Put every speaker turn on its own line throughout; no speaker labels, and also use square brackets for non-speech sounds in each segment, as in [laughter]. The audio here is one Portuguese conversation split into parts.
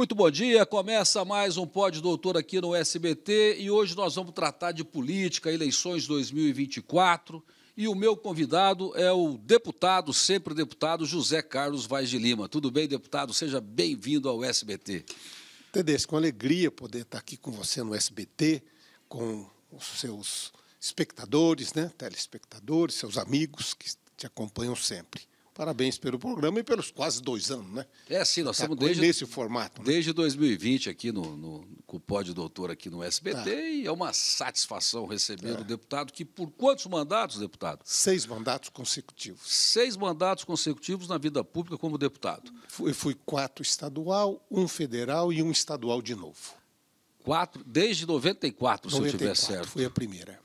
Muito bom dia, começa mais um Pod Doutor aqui no SBT e hoje nós vamos tratar de política, eleições 2024 e o meu convidado é o deputado, sempre deputado, José Carlos Vaz de Lima. Tudo bem, deputado? Seja bem-vindo ao SBT.
Tedesco, com alegria poder estar aqui com você no SBT, com os seus espectadores, né, telespectadores, seus amigos que te acompanham sempre. Parabéns pelo programa e pelos quase dois anos, né? É,
assim, nós estamos desde. Nesse formato. Né? Desde 2020 aqui no, no, no Pódio Doutor aqui no SBT tá. e é uma satisfação receber é. o deputado que, por quantos
mandatos, deputado? Seis mandatos consecutivos. Seis mandatos consecutivos na vida pública como deputado. Fui, fui quatro estadual, um federal e um estadual de novo. Quatro, desde 94, 94 se eu tiver certo. Foi a primeira.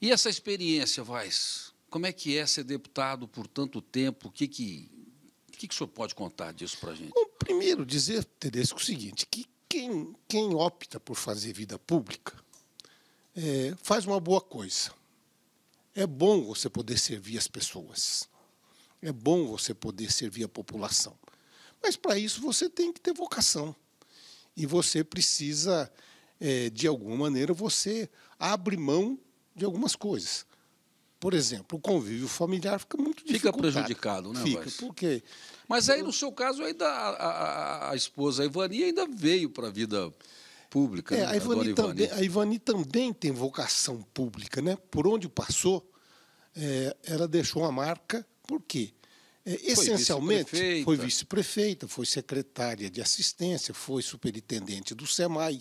E essa experiência, Vaz? Como é que é ser deputado por tanto tempo? O que, que, o que, que
o senhor pode contar disso para a gente? Bom, primeiro, dizer, Tedesco, o seguinte, que quem, quem opta por fazer vida pública é, faz uma boa coisa. É bom você poder servir as pessoas. É bom você poder servir a população. Mas para isso você tem que ter vocação. E você precisa, é, de alguma maneira, você abre mão de algumas coisas. Por exemplo, o convívio familiar fica muito Fica prejudicado, né, Fica, por quê?
Mas aí, no seu caso, ainda a, a, a esposa, a Ivani, ainda veio para a vida
pública. É, né? a, Ivani Ivani. Também, a Ivani também tem vocação pública, né? Por onde passou, é, ela deixou uma marca, por quê? É, essencialmente, foi vice-prefeita, foi secretária de assistência, foi superintendente do SEMAI,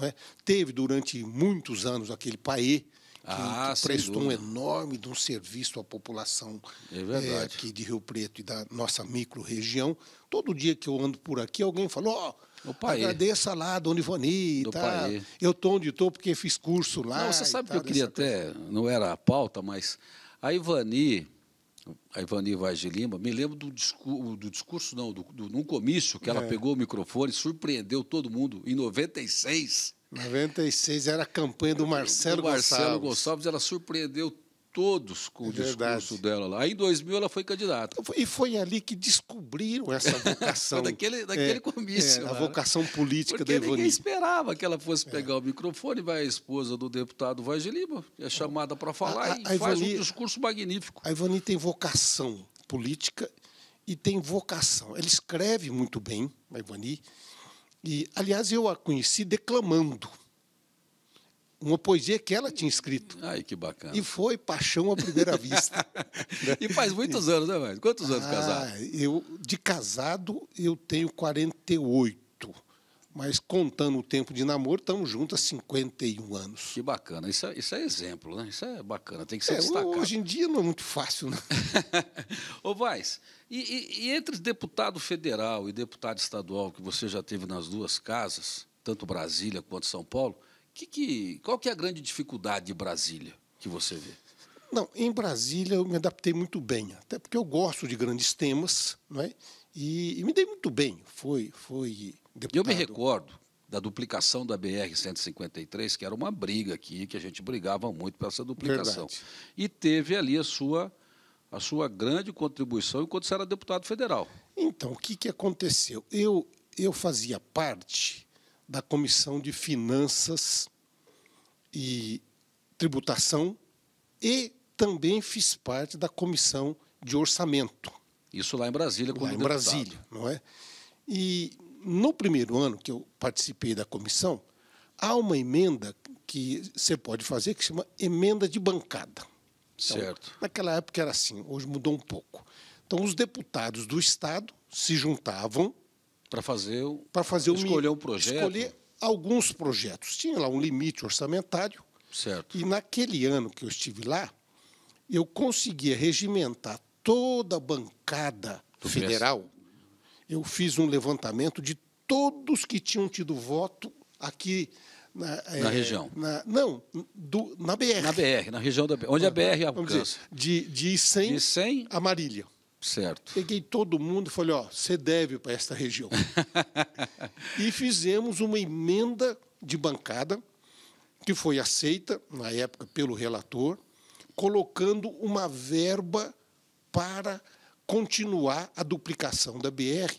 é? teve durante muitos anos aquele PAE, ah, que prestou dúvida. um enorme de um serviço à população é é, aqui de Rio Preto e da nossa micro-região. Todo dia que eu ando por aqui, alguém falou, ó, oh, agradeça lá, Dona Ivani, do tá? eu estou onde estou porque fiz curso lá. Não, você sabe que eu queria até,
coisa. não era a pauta, mas a Ivani, a Ivani Vaz de Lima, me lembro do, discurso, do discurso não, do, do, num comício que ela é. pegou o microfone, surpreendeu todo mundo em 96.
96 era a campanha do Marcelo, do Marcelo Gonçalves.
Gonçalves. Ela surpreendeu todos com é o verdade. discurso dela lá. Aí em 2000 ela foi candidata.
E foi ali que descobriram essa vocação. [laughs] daquele daquele é, comício. É, a né? vocação política Porque da Ivone. ninguém esperava
que ela fosse é. pegar o microfone, vai a esposa do deputado Vaz de Lima, é chamada para falar a, a, e faz um discurso
magnífico. A Ivani tem vocação política e tem vocação. Ela escreve muito bem, a Ivani, e, aliás, eu a conheci declamando uma poesia que ela tinha escrito. Ai, que bacana. E foi Paixão à Primeira Vista. [laughs] e faz muitos anos, né, mais? Quantos anos ah, casado? Eu, de casado, eu tenho 48 mas contando o tempo de namoro, estamos juntos há 51 anos. Que bacana. Isso é, isso é exemplo, né? Isso é bacana, tem que ser é, destacado. Hoje em dia não é muito fácil, né?
[laughs] Ô, Vaz, e, e, e, entre deputado federal e deputado estadual, que você já teve nas duas casas, tanto Brasília quanto São Paulo, que, que, qual que é a grande dificuldade de Brasília que você vê?
Não, em Brasília eu me adaptei muito bem, até porque eu gosto de grandes temas, não é? E, e me dei muito bem. Foi, foi Deputado. Eu me recordo da duplicação
da BR-153, que era uma briga aqui, que a gente brigava muito para essa duplicação. Verdade. E teve ali a sua, a sua grande contribuição enquanto você era deputado federal.
Então, o que, que aconteceu? Eu, eu fazia parte da Comissão de Finanças e Tributação e também fiz parte da Comissão de Orçamento. Isso lá em Brasília, quando lá em deputado. Brasília, não é? E no primeiro ano que eu participei da comissão, há uma emenda que você pode fazer que chama emenda de bancada. Então, certo. Naquela época era assim, hoje mudou um pouco. Então, os deputados do Estado se juntavam. Para fazer o. Para fazer Escolher um projeto. Escolher alguns projetos. Tinha lá um limite orçamentário. Certo. E naquele ano que eu estive lá, eu conseguia regimentar toda a bancada do federal, eu fiz um levantamento de todos que tinham tido voto aqui na, é, na é, região. Na, não, do, na BR. Na BR, na região da BR. Onde a BR alcança? Dizer, de, de 100, de 100 a Marília. Certo. Peguei todo mundo e falei, ó, você deve para esta região. [laughs] e fizemos uma emenda de bancada que foi aceita, na época, pelo relator, colocando uma verba para continuar a duplicação da BR,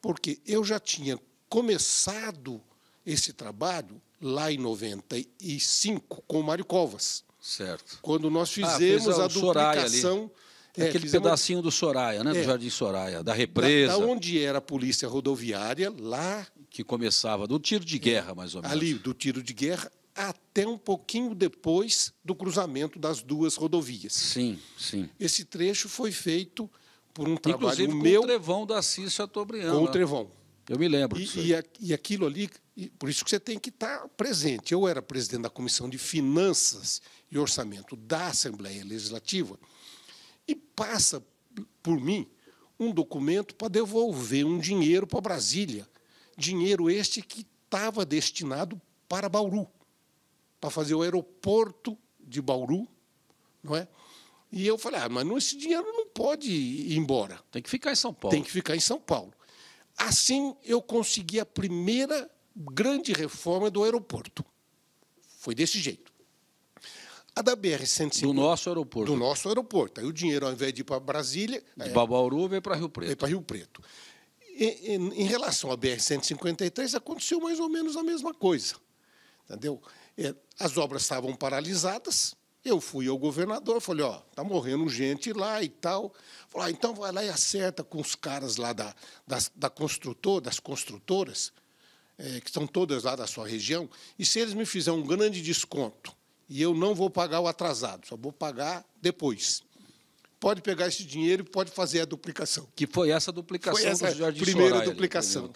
porque eu já tinha começado esse trabalho lá em 95 com o Mário Covas. Certo. Quando nós ah, fizemos ah, a, a duplicação.
É, Aquele fizemos... pedacinho
do Soraya, né? É, do Jardim Soraya, da represa. Da, da, onde era a polícia rodoviária, lá. Que começava, do tiro de é, guerra, mais ou menos. Ali, do tiro de guerra, até um pouquinho depois do cruzamento das duas rodovias. Sim, sim. Esse trecho foi feito por um Inclusive, trabalho com meu. o Trevão da Assis Chateaubriand. Com o né? Trevão. Eu me lembro. E, e, e aquilo ali, e por isso que você tem que estar tá presente. Eu era presidente da Comissão de Finanças e Orçamento da Assembleia Legislativa e passa por mim um documento para devolver um dinheiro para Brasília. Dinheiro este que estava destinado para Bauru, para fazer o aeroporto de Bauru, não é? E eu falei, ah, mas não, esse dinheiro pode ir embora. Tem que ficar em São Paulo. Tem que ficar em São Paulo. Assim, eu consegui a primeira grande reforma do aeroporto. Foi desse jeito. A da BR-150. Do nosso aeroporto. Do nosso aeroporto. Aí o dinheiro, ao invés de ir para Brasília. De é, Babauru, veio para Rio Preto. Veio para Rio Preto. E, em, em relação à BR-153, aconteceu mais ou menos a mesma coisa. Entendeu? É, as obras estavam paralisadas, eu fui ao governador, falei, ó, tá morrendo gente lá e tal. Falei, ah, então vai lá e acerta com os caras lá da, das, da construtora, das construtoras, é, que estão todas lá da sua região, e se eles me fizerem um grande desconto, e eu não vou pagar o atrasado, só vou pagar depois pode pegar esse dinheiro e pode fazer a duplicação. Que foi essa duplicação foi essa do Jardim primeira Soraya, duplicação.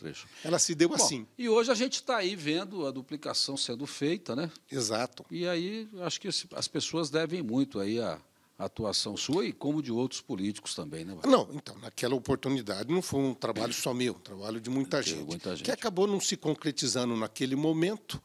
Ela se deu Bom, assim.
E hoje a gente está aí vendo a duplicação sendo feita, né? Exato. E aí acho que as pessoas devem muito aí a
atuação sua e como de outros políticos também, né? Não, então, naquela oportunidade não foi um trabalho só meu, um trabalho de muita gente, muita gente, que acabou não se concretizando naquele momento,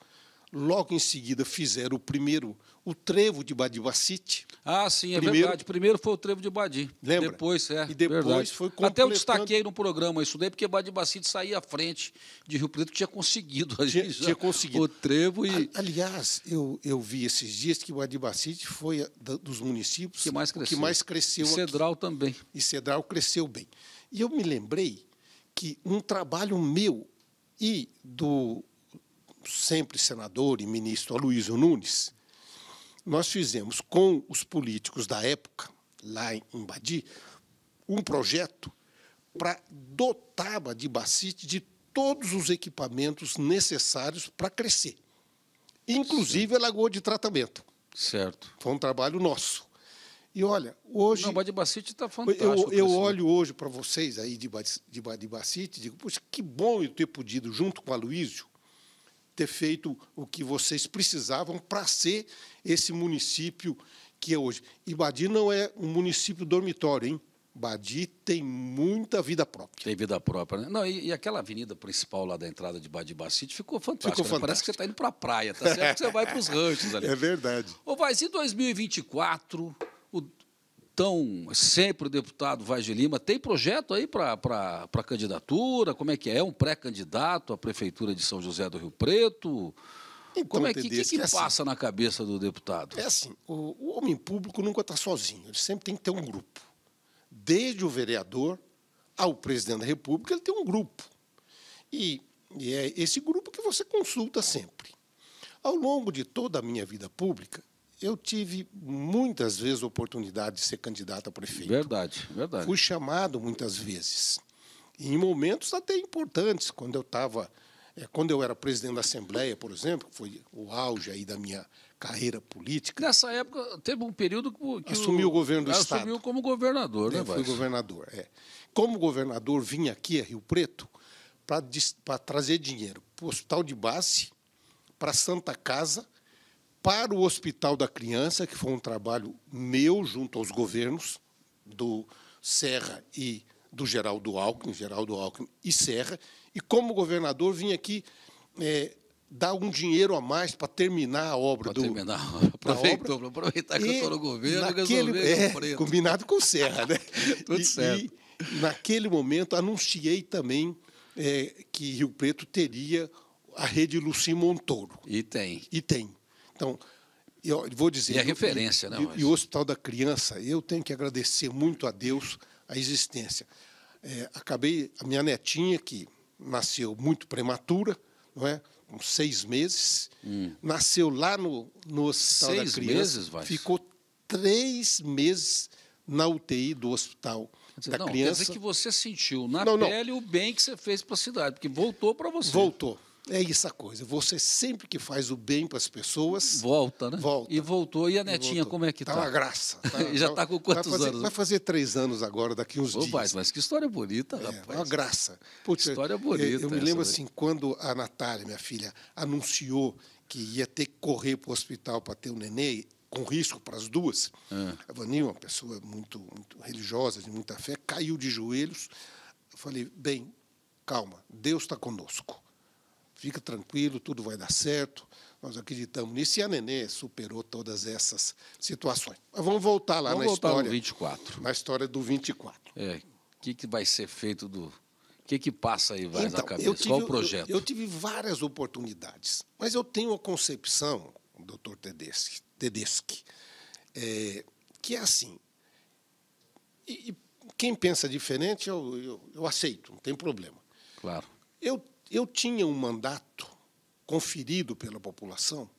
logo em seguida fizeram o primeiro, o trevo de Badibacite. Ah,
sim, é primeiro. verdade.
Primeiro foi o trevo de Badi. Lembra? Depois, é. E depois verdade. foi completando... Até eu destaquei no
programa isso daí, porque Badibacite saía à frente de Rio Preto, que tinha conseguido. A gente tinha, tinha conseguido. O trevo e...
Aliás, eu, eu vi esses dias que Badibacite foi dos municípios que mais cresceu. Que mais cresceu e Cedral aqui. também. E Cedral cresceu bem. E eu me lembrei que um trabalho meu e do sempre senador e ministro Aloysio Nunes, nós fizemos com os políticos da época, lá em Badi, um projeto para dotar Badibacite de todos os equipamentos necessários para crescer, inclusive certo. a lagoa de tratamento. Certo. Foi um trabalho nosso. E olha,
hoje. Não, Badibacite está fantástico. Eu, eu olho
hoje para vocês aí de, de Badibacite e digo, poxa, que bom eu ter podido, junto com a Luísio, ter feito o que vocês precisavam para ser esse município que é hoje. E Badi não é um município dormitório, hein? Badi tem muita vida própria. Tem vida própria, né?
Não, e, e aquela avenida principal lá da entrada de Badi Bacite ficou fantástica. Ficou né? Parece que você está indo para a praia, tá certo? [laughs] você vai para os ranchos ali. É verdade. Ô, Vaz, em 2024, o então sempre o deputado Vaz de Lima. Tem projeto aí para candidatura? Como é que é? É um pré-candidato à Prefeitura de São José do Rio Preto?
Então, Como é que, que, que, que é assim, passa na cabeça do deputado? É assim, o, o homem público nunca está sozinho, ele sempre tem que ter um grupo. Desde o vereador ao presidente da República, ele tem um grupo. E, e é esse grupo que você consulta sempre. Ao longo de toda a minha vida pública, eu tive muitas vezes a oportunidade de ser candidato a prefeito. Verdade, verdade. Fui chamado muitas vezes. em momentos até importantes, quando eu estava. É, quando eu era presidente da Assembleia, por exemplo, que foi o auge aí da minha carreira política. Nessa época, teve um período que. Assumiu o, o governo do Estado. Assumiu como governador, né, é, Fui governador, é. Como governador, vim aqui a Rio Preto para trazer dinheiro para o hospital de base, para a Santa Casa para o Hospital da Criança, que foi um trabalho meu junto aos governos do Serra e do Geraldo Alckmin, Geraldo Alckmin e Serra, e como governador vim aqui é, dar um dinheiro a mais para terminar a obra. Para terminar a obra. Aproveitou, aproveitar que e eu estou no governo, naquele, é, Combinado com o Serra, né? [laughs] Tudo e, certo. E, naquele momento, anunciei também é, que Rio Preto teria a rede Luci Montoro. E tem. E tem. Então, eu vou dizer. E a é referência, né? E, o Hospital da Criança, eu tenho que agradecer muito a Deus a existência. É, acabei a minha netinha que nasceu muito prematura, não é? Com seis meses, hum. nasceu lá no, no hospital seis da criança, meses, vai. ficou três meses na UTI do hospital dizer, da não, criança. Quer dizer que
você sentiu
na não, pele não. o bem que você fez para a cidade, porque voltou para você. Voltou, é isso a coisa. Você sempre que faz o bem para as pessoas. Volta, né? Volta. E voltou. E a netinha, e como é que tá? Tá uma graça. [laughs] Tá, e já está com quantos vai fazer, anos? Vai fazer três anos agora, daqui uns dias. Mas, mas que história bonita, é, rapaz. Uma graça. Putz, história bonita. Eu, me lembro né? assim, quando a Natália, minha filha, anunciou que ia ter que correr para o hospital para ter o um neném, com risco para as duas, é. a Vani, uma pessoa muito, muito religiosa, de muita fé, caiu de joelhos. Eu falei, bem, calma, Deus está conosco fica tranquilo, tudo vai dar certo, nós acreditamos nisso. E a Nenê superou todas essas situações. Mas vamos voltar lá vamos na voltar história. No 24. Na história do 24.
É. O que, que vai ser feito do. O que, que passa aí vai então, na cabeça? Tive, Qual o projeto? Eu, eu,
tive várias oportunidades, mas eu tenho a concepção, doutor Tedeschi, Tedeschi é, que é assim. E, e quem pensa diferente, eu, eu, eu aceito, não tem problema. Claro. Eu eu tinha um mandato conferido pela população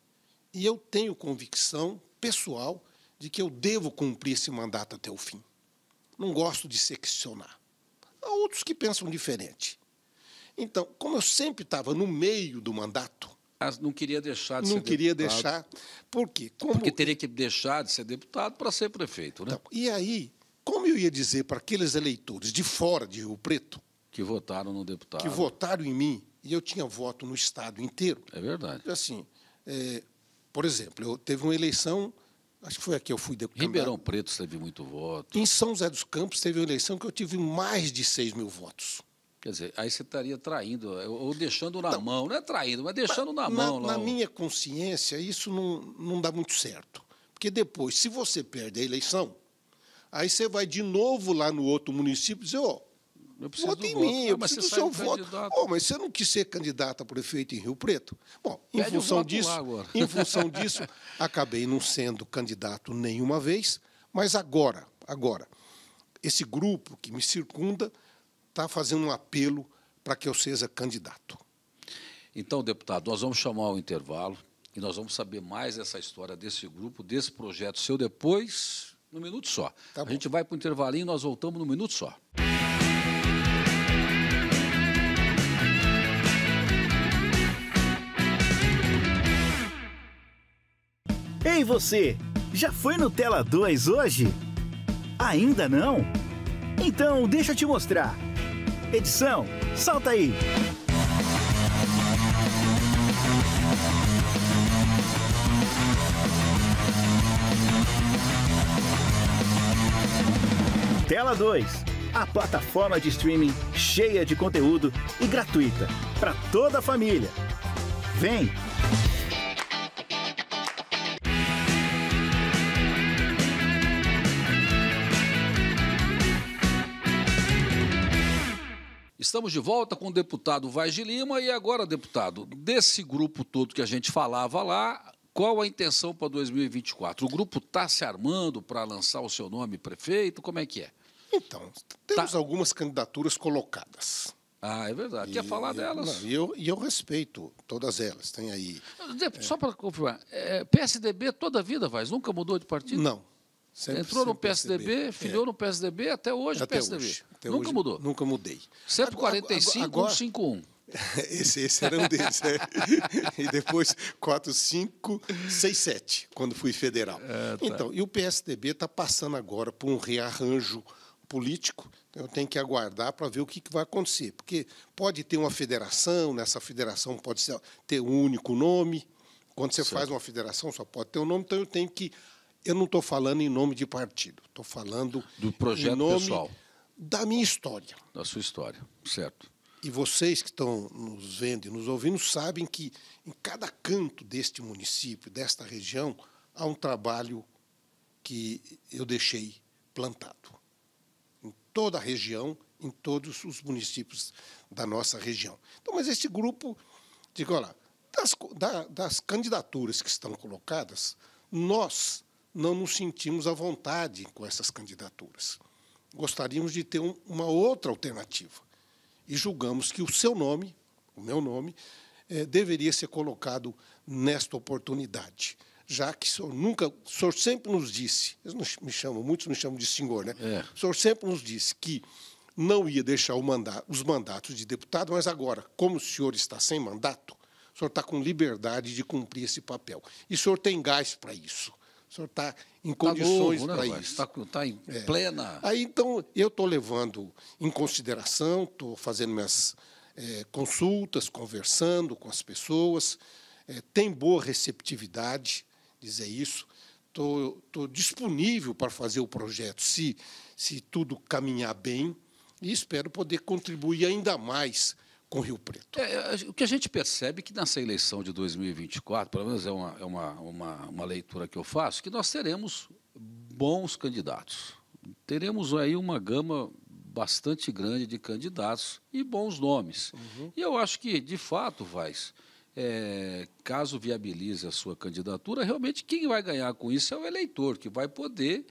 e eu tenho convicção pessoal de que eu devo cumprir esse mandato até o fim. Não gosto de seccionar. Há outros que pensam diferente. Então, como eu sempre estava no meio do mandato, não queria deixar de não ser queria deputado. deixar. Por quê? Como... Porque teria que deixar de ser deputado para ser prefeito, né? Então, e aí, como eu ia dizer para aqueles eleitores de fora de Rio Preto que votaram no deputado. Que votaram em mim e eu tinha voto no Estado inteiro. É verdade. Assim, é, por exemplo, eu teve uma eleição, acho que foi aqui eu fui deputado. Ribeirão Preto teve muito voto. Em São José dos Campos teve uma eleição que eu tive mais de 6 mil votos.
Quer dizer, aí você estaria traindo, ou deixando na não, mão, não é traindo, mas deixando na, na mão. Na, na minha
consciência, isso não, não dá muito certo. Porque depois, se você perde a eleição, aí você vai de novo lá no outro município dizer, ó, oh, Vota em mim, eu ah, preciso do seu voto. Oh, mas você não quis ser candidata a prefeito em Rio Preto? Bom, em função disso, em função disso, [laughs] acabei não sendo candidato nenhuma vez, mas agora, agora, esse grupo que me circunda está fazendo um apelo para que eu seja candidato. Então, deputado, nós vamos chamar o intervalo
e nós vamos saber mais essa história desse grupo, desse projeto seu depois, no minuto só. Tá a gente vai para o intervalinho e nós voltamos no minuto só. Ei você, já foi no Tela 2 hoje? Ainda não? Então deixa eu te mostrar. Edição, salta aí! Tela 2, a plataforma de streaming cheia
de conteúdo e gratuita para toda a família. Vem!
estamos de volta com o deputado Vaz de Lima. E agora, deputado, desse grupo todo que a gente falava lá, qual a intenção para 2024? O grupo está se armando para lançar
o seu nome prefeito? Como é que é? Então, temos tá. algumas candidaturas colocadas. Ah, é verdade. E, Quer falar delas? Não, e, eu, e eu respeito todas elas. Tem aí.
É. Só é, para confirmar, é, PSDB toda a vida, Vaz, nunca mudou de partido? Não. Sempre, Entrou no PSDB, PSDB é. filiou é. no PSDB, até hoje até PSDB. Hoje. Até nunca hoje,
mudou. Nunca mudei.
145, agora, 151.
[laughs] Esse, esse era um deles. Né? [laughs] E depois 4567, quando fui federal. É, tá. Então, e o PSDB está passando agora por um rearranjo político, eu tenho que aguardar para ver o que, que, vai acontecer. Porque pode ter uma federação, nessa federação pode ser, ter um único nome. Quando você certo. faz uma federação, só pode ter um nome, então eu tenho que eu não estou falando em nome de partido, estou falando do projeto em nome pessoal. da minha história. Da sua história, certo. E vocês que estão nos vendo e nos ouvindo sabem que em cada canto deste município, desta região, há um trabalho que eu deixei plantado. Em toda a região, em todos os municípios da nossa região. Então, mas esse grupo, digo, olha, das, da, das candidaturas que estão colocadas, nós não nos sentimos à vontade com essas candidaturas. Gostaríamos de ter uma outra alternativa. E julgamos que o seu nome, o meu nome, é, deveria ser colocado nesta oportunidade já que o senhor nunca, o senhor sempre nos disse, eles me chamam, muitos me chamam de senhor, né? É. O senhor sempre nos disse que não ia deixar mandato, os mandatos de deputado, mas agora, como o senhor está sem mandato, o senhor está com liberdade de cumprir esse papel. E o senhor tem gás para isso. O senhor está em condições para né, tá isso. Está tá em é. plena. Aí, então, eu estou levando em consideração, estou fazendo minhas é, consultas, conversando com as pessoas. É, tem boa receptividade, dizer isso. Estou disponível para fazer o projeto, se, se tudo caminhar bem. E espero poder contribuir ainda mais com Rio Preto. É, é, o que a gente percebe é que nessa eleição de 2024,
pelo menos é, uma, é uma, uma, uma leitura que eu faço, que nós teremos bons candidatos. Teremos aí uma gama bastante grande de candidatos e bons nomes. Uhum. E eu acho que, de fato, Vaz, é, caso viabilize a sua candidatura, realmente quem vai ganhar com isso é o eleitor, que vai poder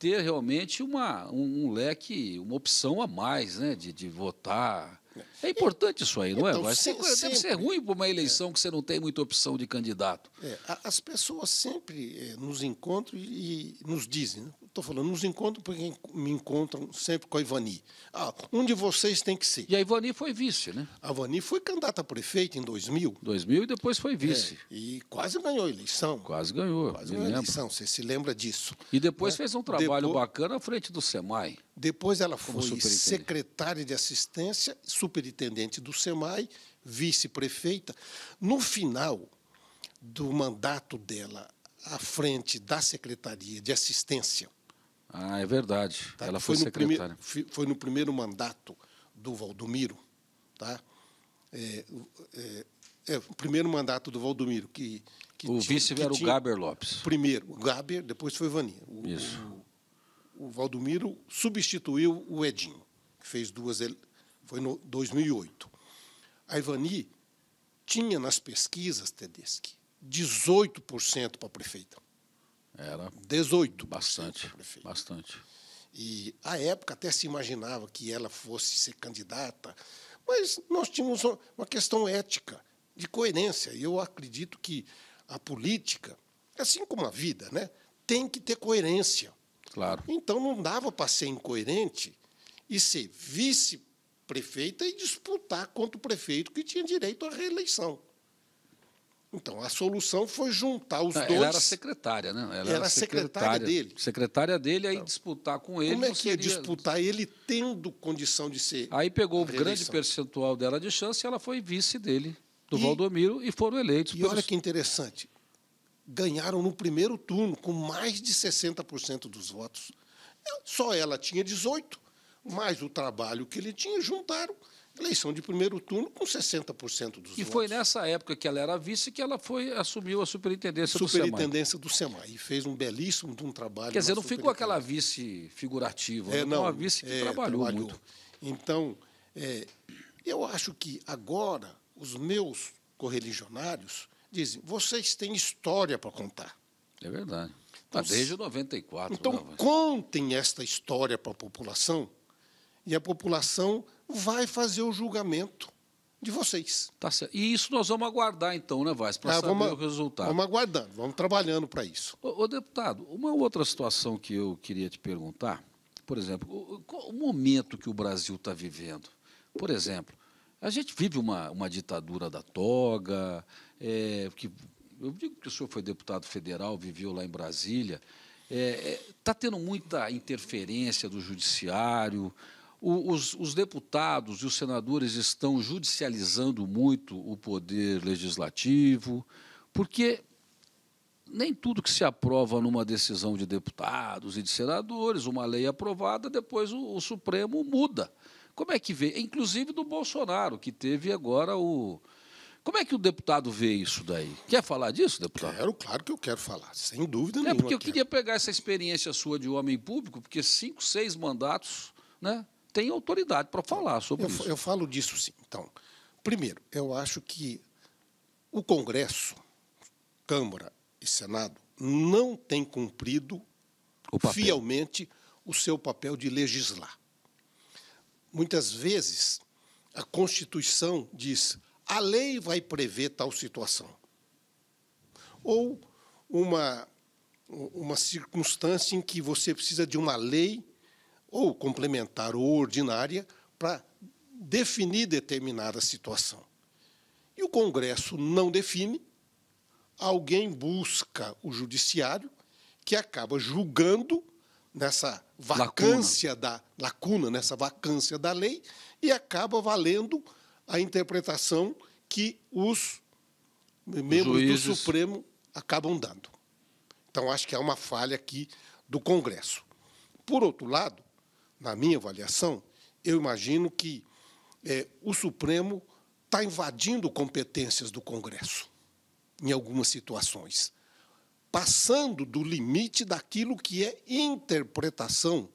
ter realmente uma, um, um leque, uma opção a mais né, de, de votar é importante isso aí, não é? Então, se, sempre, sempre, ser ruim para uma eleição é, que você não tem muita opção de
candidato. É, as pessoas sempre eh, nos encontram e, nos dizem, né? Estou falando, nos encontro porque me encontram sempre com a Ivani. Ah, um de vocês tem que ser. E a Ivani foi vice, né? A Ivani foi candidata a prefeita em 2000. 2000 e depois foi vice. É, e quase ganhou a eleição. Quase ganhou. Quase ganhou lembro. a eleição, você se lembra disso. E depois né? fez um trabalho depois, bacana à frente do SEMAI. Depois ela foi secretária de assistência, superintendente do SEMAI, vice-prefeita. No final do mandato dela à frente da Secretaria de Assistência
ah, é verdade. Tá? Ela foi, foi secretária. No
primeiro, foi no primeiro mandato do Valdomiro, tá? É, é, é, o primeiro mandato do Valdomiro, que. que o tinha, vice que era o Gaber Lopes. Primeiro, o Gaber, depois foi Vaninha. O, Isso. O, o, Valdomiro substituiu o Edinho, que fez duas. Foi no 2008. A Ivani tinha nas pesquisas, Tedeschi, 18% para a prefeita. Era 18. Bastante, bastante. E, à época, até se imaginava que ela fosse ser candidata, mas nós tínhamos uma questão ética, de coerência. E eu acredito que a política, assim como a vida, né, tem que ter coerência. Claro. Então, não dava para ser incoerente e ser vice-prefeita e disputar contra o prefeito que tinha direito à reeleição. Então, a solução foi juntar os Não, é, dois. Ela era
secretária, né? Ela, era secretária, secretária, dele. Secretária dele, aí então, disputar com ele. Como é que seria... ia disputar ele tendo condição de ser. Aí pegou um grande percentual dela de chance e ela foi vice dele, do e, Valdomiro, e foram eleitos.
E pelos... olha que interessante. Ganharam no primeiro turno, com mais de 60% dos votos. Só ela tinha 18, mais o trabalho que ele tinha, juntaram eleição de primeiro turno com 60% dos e votos.
E foi nessa época que ela era vice que ela foi assumiu a superintendência, superintendência
do SEMAI. Superintendência do SEMAI. E fez um belíssimo um trabalho. Quer dizer, não ficou aquela vice figurativa, é, né? não, uma vice que é, trabalhou, trabalhou, muito. Então, é, eu acho que agora os meus correligionários dizem, vocês têm história para contar. É verdade. Então, ah, desde 94. Então, não, né, contem esta história para a população e a população vai fazer o julgamento de vocês. Tá certo. E isso nós vamos aguardar, então, né, Vaz, para é, ah, saber vamos, o resultado. Vamos aguardando, vamos trabalhando para isso. o
deputado, uma outra situação que eu queria te perguntar, por exemplo, o, o momento que o Brasil está vivendo. Por exemplo, a gente vive uma, uma ditadura da toga, é, que, eu digo que o senhor foi deputado federal, viveu lá em Brasília, está é, é tá tendo muita interferência do judiciário, o, os, os, deputados e os senadores estão judicializando muito o poder legislativo, porque nem tudo que se aprova numa decisão de deputados e de senadores, uma lei aprovada, depois o, o Supremo muda. Como é que vê? Inclusive do Bolsonaro, que teve agora o, como é que o deputado vê isso daí? Quer falar
disso, deputado? Quero, claro que eu quero falar, sem dúvida é nenhuma. É porque eu quero.
queria pegar essa experiência sua de homem
público, porque cinco, seis mandatos, né? tem autoridade para falar sobre eu, isso. Eu falo disso sim. Então, primeiro, eu acho que o Congresso, Câmara e Senado não tem cumprido o fielmente o seu papel de legislar. Muitas vezes a Constituição diz: a lei vai prever tal situação. Ou uma, uma circunstância em que você precisa de uma lei ou complementar ou ordinária para definir determinada situação. E o Congresso não define, alguém busca o Judiciário, que acaba julgando nessa vacância lacuna. da lacuna, nessa vacância da lei, e acaba valendo a interpretação que os, os membros juízes. do Supremo acabam dando. Então, acho que há é uma falha aqui do Congresso. Por outro lado, na minha avaliação, eu imagino que é, o Supremo está invadindo competências do Congresso, em algumas situações, passando do limite daquilo que é interpretação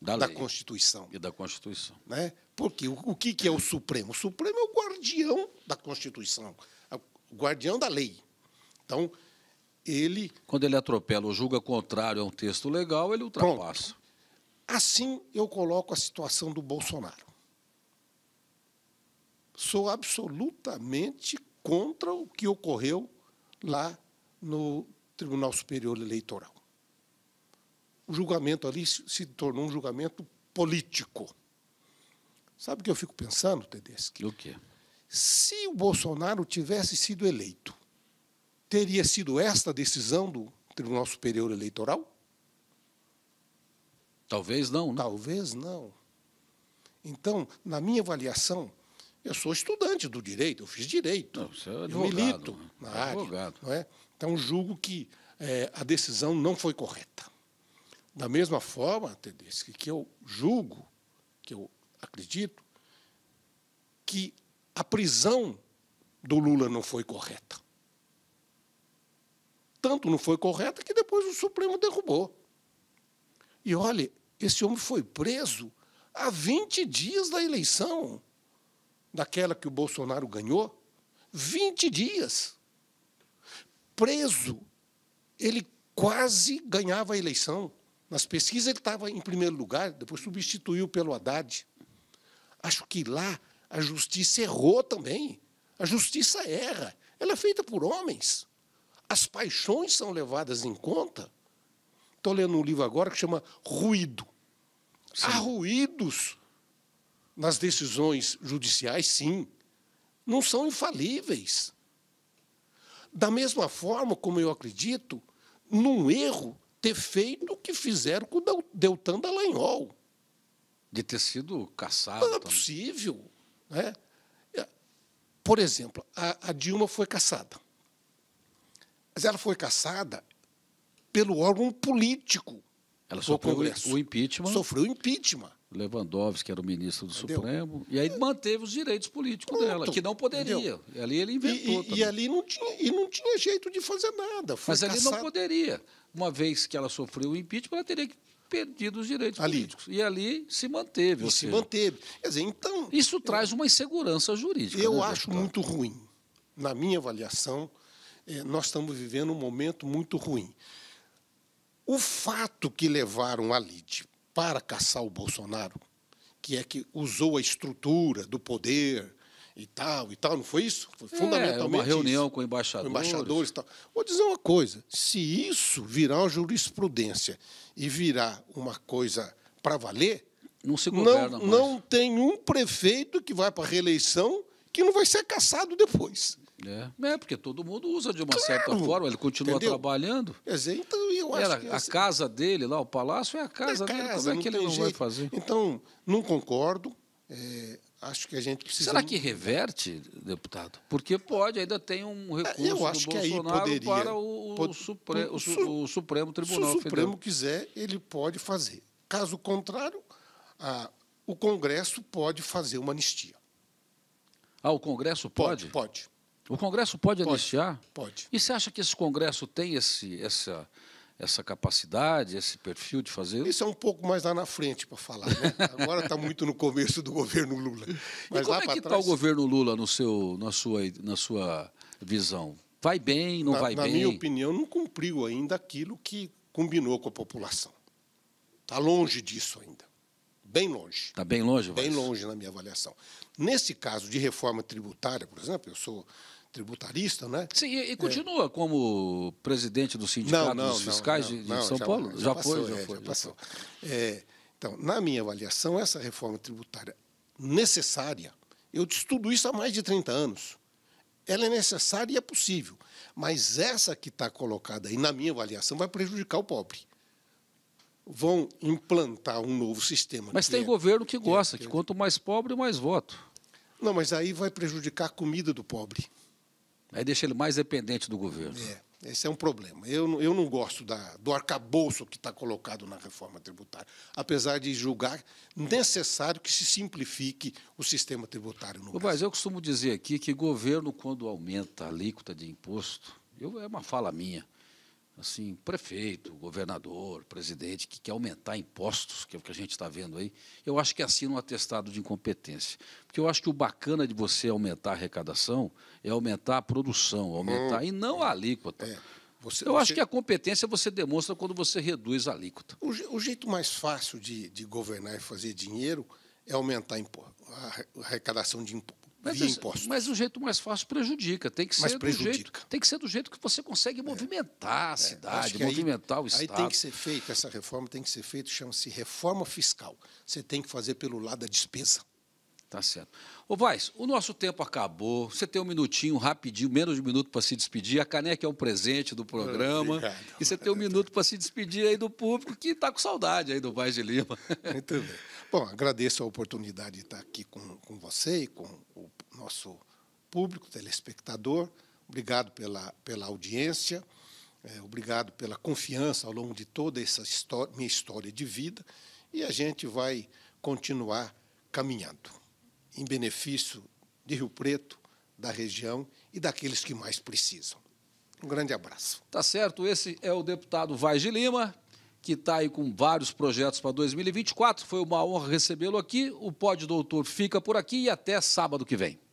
da, da Constituição. E da Constituição. Né? Porque o, o que, que é o Supremo? O Supremo é o guardião da Constituição, é o guardião da lei.
Então, ele. Quando ele atropela ou julga contrário a um texto legal, ele ultrapassa.
Pronto. Assim eu coloco a situação do Bolsonaro. Sou absolutamente contra o que ocorreu lá no Tribunal Superior Eleitoral. O julgamento ali se tornou um julgamento político. Sabe o que eu fico pensando, Tedeschi? O quê? Se o Bolsonaro tivesse sido eleito, teria sido esta a decisão do Tribunal Superior Eleitoral? Talvez não. Né? Talvez não. Então, na minha avaliação, eu sou estudante do direito, eu fiz direito, não, é advogado, eu milito né? na é área. Não é? Então, julgo que é, a decisão não foi correta. Da mesma forma, Tedeschi, que eu julgo, que eu acredito, que a prisão do Lula não foi correta. Tanto não foi correta que depois o Supremo derrubou. E olhe, esse homem foi preso há 20 dias da eleição, daquela que o Bolsonaro ganhou. 20 dias. Preso. Ele quase ganhava a eleição. Nas pesquisas ele estava em primeiro lugar, depois substituiu pelo Haddad. Acho que lá a justiça errou também. A justiça erra. Ela é feita por homens. As paixões são levadas em conta. Estou lendo um livro agora que chama Ruído. Sim. Há ruídos nas decisões judiciais, sim. Não são infalíveis. Da mesma forma como eu acredito num erro ter feito o que fizeram com o Deltan Dallagnol. De ter sido caçado. Não é possível. Né? É, por exemplo, a, a Dilma foi caçada. Mas ela foi caçada pelo órgão político ela sofreu o, o
impeachment. Sofreu
impeachment.
Lewandowski, que era o ministro do Entendeu?
Supremo, e aí manteve os direitos políticos Pronto. dela, que não poderia.
E ali ele inventou. E, e, e, ali não
tinha, e não tinha jeito de fazer nada. Foi Mas caçado. ali não poderia.
Uma vez que ela sofreu o impeachment, ela teria que
perdido os direitos ali. políticos. E ali se manteve. E se seja, manteve. Quer dizer, então. Isso eu, traz uma insegurança jurídica. Eu né, acho muito ruim. Na minha avaliação, eh, nós estamos vivendo um momento muito ruim. O fato que levaram a Lide para caçar o Bolsonaro, que é que usou a estrutura do poder e tal e tal, não foi isso? Foi é, fundamentalmente uma reunião isso. com embaixadores. Com embaixadores e tal. Vou dizer uma coisa, se isso virar uma jurisprudência e virar uma coisa para valer, não se governa não, mais. Não tem um prefeito que vai para a reeleição que não vai ser caçado depois. É, é, porque todo mundo usa de uma claro.
certa forma, ele continua Entendeu? trabalhando. Quer dizer, então eu acho Era, que. Assim, a casa dele lá, o palácio é a é casa, é dele, casa, como é que ele jeito. não vai
fazer? Então, não concordo. É, acho que a gente precisa. Será que
reverte,
deputado? Porque
pode, ainda tem um é, recurso eu acho do que aí poderia, para o, pode, o, Supre, o, su, o, Supremo Tribunal Federal. Se o Supremo Federal.
quiser, ele pode fazer. Caso contrário, a, o Congresso pode fazer uma anistia. Ah, o Congresso pode? Pode, pode. O Congresso pode, pode anistiar? Pode. E você acha que esse Congresso tem esse, essa, essa capacidade, esse perfil de fazer? Isso é um pouco mais lá na frente para falar. Né? [laughs] Agora está muito no começo do governo Lula. Mas e como é que está trás... o
governo Lula no seu, na, sua, na sua visão? Vai bem, não na, vai na bem? Na minha
opinião, não cumpriu ainda aquilo que combinou com a população. Está longe disso ainda. Bem longe. Está bem longe? Bem mas... longe na minha avaliação. Nesse caso de reforma tributária, por exemplo, eu sou tributarista, né? Sim, e, e é. continua é.
como presidente do Sindicato não, não, dos Fiscais não, de, de São já, Paulo? É, já, já, passou, foi, já, foi, já passou.
É, então, na minha avaliação, essa reforma tributária necessária, eu estudo isso há mais de 30 anos, ela é necessária e é possível, mas essa que está colocada aí, na minha avaliação, vai prejudicar o pobre vão implantar um novo sistema. Mas tem é, governo que é gosta, que, é, que, que quanto mais pobre, mais voto. Não, mas aí vai prejudicar a comida do pobre. Aí deixa ele mais dependente do governo. É, esse é um problema. Eu, eu não gosto da, do arcabouço que está colocado na reforma tributária, apesar de julgar necessário que se simplifique o sistema tributário no Mas eu costumo dizer aqui que governo, quando aumenta a alíquota de imposto, eu,
é uma fala minha, assim, prefeito, governador, presidente, que quer aumentar impostos, que é o que a gente está vendo aí, eu acho que assina um atestado de incompetência. Porque eu acho que o bacana de você aumentar a arrecadação é aumentar a produção, aumentar, hum. e não a alíquota.
É. Você, eu você... acho que a competência você demonstra quando você reduz a alíquota. O, o jeito mais fácil de, de, governar e fazer dinheiro é aumentar a, a arrecadação de impostos mas, via impostos. Mas o jeito mais fácil prejudica. Tem que ser, Do, jeito, tem que, ser do jeito que você
consegue movimentar é, a cidade, movimentar aí, o Estado. Aí tem que
ser feito essa reforma tem que ser feita, chama-se reforma fiscal. Você tem que fazer pelo lado da despesa. Tá certo. Ô,
Vaz, o nosso tempo acabou. Você tem um minutinho rapidinho, menos de um minuto para se despedir. A caneca é um presente do programa. Ah, obrigado. E você tem um minuto para se despedir aí do público que está com saudade aí do Vaz de Lima.
[laughs] Muito bem. Bom, agradeço a oportunidade de estar aqui com, com você e com o nosso público, telespectador. Obrigado pela, pela audiência. É, obrigado pela confiança ao longo de toda essa história, minha história de vida. E a gente vai continuar caminhando em benefício de Rio Preto, da região e daqueles que mais precisam. Um
grande abraço. Tá certo, esse é o deputado Vaz de Lima, que está aí com vários projetos para 2024. Foi uma honra recebê-lo aqui. O pódio Doutor fica por aqui e até sábado que vem.